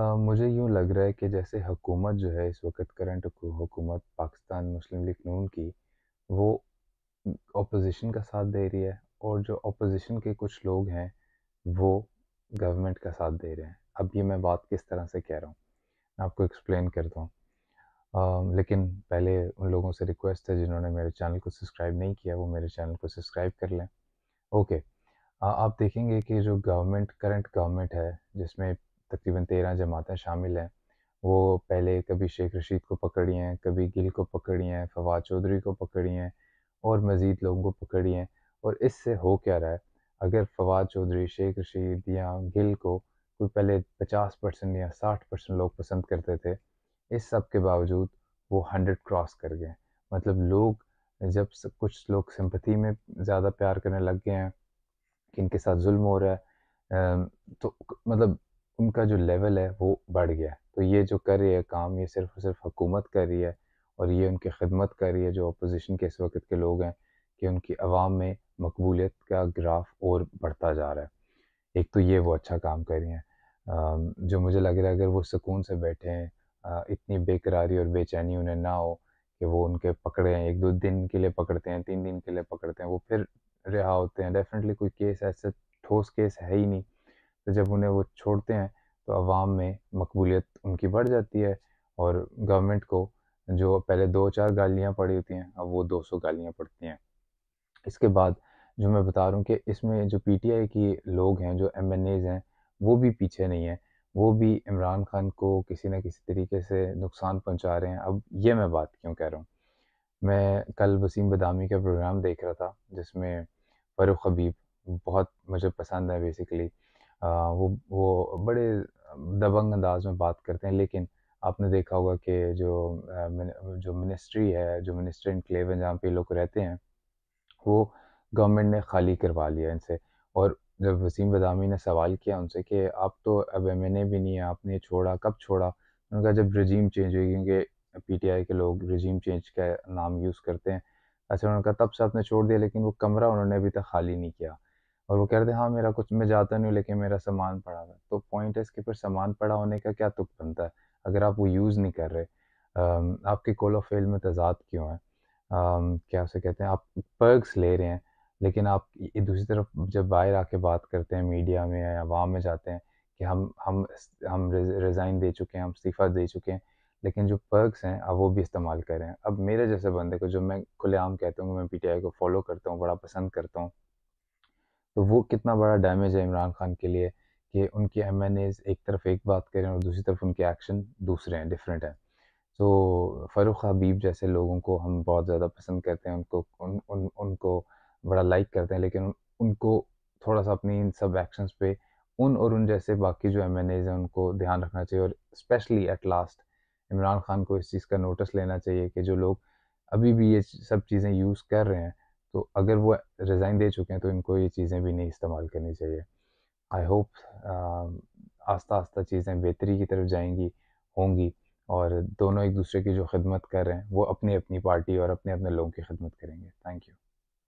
मुझे यूँ लग रहा है कि जैसे हुकूमत जो है इस वक्त करंट हुकूमत पाकिस्तान मुस्लिम लीग नून की वो अपोजिशन का साथ दे रही है और जो अपोजिशन के कुछ लोग हैं वो गवर्नमेंट का साथ दे रहे हैं अब ये मैं बात किस तरह से कह रहा हूँ मैं आपको एक्सप्लेन करता हूँ लेकिन पहले उन लोगों से रिक्वेस्ट है जिन्होंने मेरे चैनल को सब्सक्राइब नहीं किया वो मेरे चैनल को सब्सक्राइब कर लें ओके आ, आप देखेंगे कि जो गवर्नमेंट करंट गवर्नमेंट है जिसमें तकरीबन तेरह जमातें शामिल हैं वो पहले कभी शेख रशीद को पकड़ी हैं कभी गिल को पकड़ी हैं फवाद चौधरी को पकड़ी हैं और मज़ीद लोगों को पकड़ी हैं और इससे हो क्या रहा है अगर फवाद चौधरी शेख रशीद या गिल को कोई पहले पचास परसेंट या साठ परसेंट लोग पसंद करते थे इस सब के बावजूद वो हंड्रेड क्रॉस कर गए मतलब लोग जब कुछ लोग सिंपथी में ज़्यादा प्यार करने लग गए हैं कि इनके साथ जुल्म हो रहा है तो मतलब उनका जो लेवल है वो बढ़ गया है तो ये जो कर रही है काम ये सिर्फ और सिर्फ हुकूमत कर रही है और ये उनकी खिदमत कर रही है जो अपोजिशन के इस वक्त के लोग हैं कि उनकी आवाम में मकबूलियत का ग्राफ और बढ़ता जा रहा है एक तो ये वो अच्छा काम कर रही हैं जो मुझे लग रहा है अगर वो सुकून से बैठे हैं इतनी बेकरारी और बेचैनी उन्हें ना हो कि वो उनके पकड़े हैं एक दो दिन के लिए पकड़ते हैं तीन दिन के लिए पकड़ते हैं वो फिर रिहा होते हैं डेफिनेटली कोई केस ऐसा ठोस केस है ही नहीं तो जब उन्हें वो छोड़ते हैं तो आवाम में मकबूलियत उनकी बढ़ जाती है और गवर्नमेंट को जो पहले दो चार गालियाँ पड़ी होती हैं अब वो दो सौ गालियाँ पड़ती हैं इसके बाद जो मैं बता रहा हूँ कि इसमें जो पी टी आई के लोग हैं जो एम एन एज हैं वो भी पीछे नहीं हैं वो भी इमरान खान को किसी न किसी तरीके से नुकसान पहुँचा रहे हैं अब ये मैं बात क्यों कह रहा हूँ मैं कल वसीम बदामी का प्रोग्राम देख रहा था जिसमें फ़ारूक हबीब बहुत मुझे पसंद है बेसिकली वो वो बड़े दबंग अंदाज में बात करते हैं लेकिन आपने देखा होगा कि जो जो मिनिस्ट्री है जो मिनिस्टर इन है जहाँ पे लोग रहते हैं वो गवर्नमेंट ने खाली करवा लिया इनसे और जब वसीम बदामी ने सवाल किया उनसे कि आप तो अब एम भी नहीं है आपने छोड़ा कब छोड़ा उनका जब रजीम चेंज हुई क्योंकि पी टी आई के लोग रजीम चेंज का नाम यूज़ करते हैं अच्छा उन्होंने कहा तब से आपने छोड़ दिया लेकिन वो कमरा उन्होंने अभी तक खाली नहीं किया और वो कह रहे थे हाँ मेरा कुछ मैं जाता नहीं हूँ लेकिन मेरा सामान पड़ा हुआ तो पॉइंट है इसके फिर सामान पड़ा होने का क्या तुक बनता है अगर आप वो यूज़ नहीं कर रहे आपके कोल ऑफ फेल में तजाद क्यों है क्या उसे कहते हैं आप पर्कस ले रहे हैं लेकिन आप दूसरी तरफ जब बाहर आके बात करते हैं मीडिया में या अवाम में जाते हैं कि हम हम हम रिज़ाइन दे चुके हैं हम इस्तीफ़ा दे चुके हैं लेकिन जो पर्कस हैं अब वो भी इस्तेमाल कर रहे हैं अब मेरे जैसे बंदे को जो मैं खुलेआम कहता हूँ मैं पी को फॉलो करता हूँ बड़ा पसंद करता हूँ तो वो कितना बड़ा डैमेज है इमरान खान के लिए कि उनके एम एन एज एक तरफ एक बात करें और दूसरी तरफ उनके एक्शन दूसरे हैं डिफरेंट हैं तो फ़ारूक हबीब जैसे लोगों को हम बहुत ज़्यादा पसंद करते हैं उनको उन, उन उनको बड़ा लाइक करते हैं लेकिन उनको थोड़ा सा अपनी इन सब एक्शंस पे उन और उन जैसे बाकी जो एम एन एज हैं उनको ध्यान रखना चाहिए और specially at last Imran Khan को इस चीज़ का नोटिस लेना चाहिए कि जो लोग अभी भी ये सब चीज़ें यूज़ कर रहे हैं तो अगर वो रिज़ाइन दे चुके हैं तो इनको ये चीज़ें भी नहीं इस्तेमाल करनी चाहिए आई होप um, आस्ता आस्ता चीज़ें बेहतरी की तरफ जाएंगी होंगी और दोनों एक दूसरे की जो खिदमत कर रहे हैं वो अपनी अपनी पार्टी और अपने अपने लोगों की खिदमत करेंगे थैंक यू